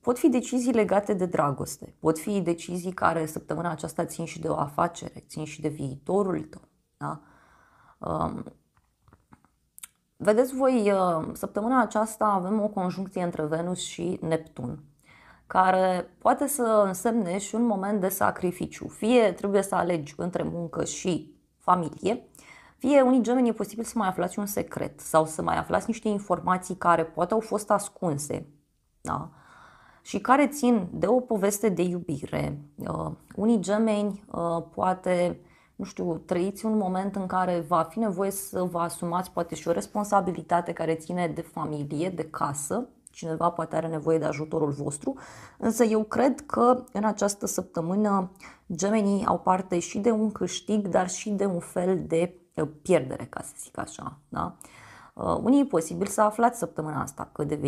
Pot fi decizii legate de dragoste, pot fi decizii care săptămâna aceasta țin și de o afacere, țin și de viitorul tău. Da? Um, vedeți voi, uh, săptămâna aceasta avem o conjuncție între Venus și Neptun, care poate să însemne și un moment de sacrificiu. Fie trebuie să alegi între muncă și familie, fie unii gemeni e posibil să mai aflați un secret sau să mai aflați niște informații care poate au fost ascunse da? și care țin de o poveste de iubire. Uh, unii gemeni uh, poate, nu știu, trăiți un moment în care va fi nevoie să vă asumați poate și o responsabilitate care ține de familie, de casă, cineva poate are nevoie de ajutorul vostru, însă eu cred că în această săptămână gemenii au parte și de un câștig, dar și de un fel de uh, pierdere, ca să zic așa. Da? Uh, unii e posibil să aflați săptămâna asta că deveniți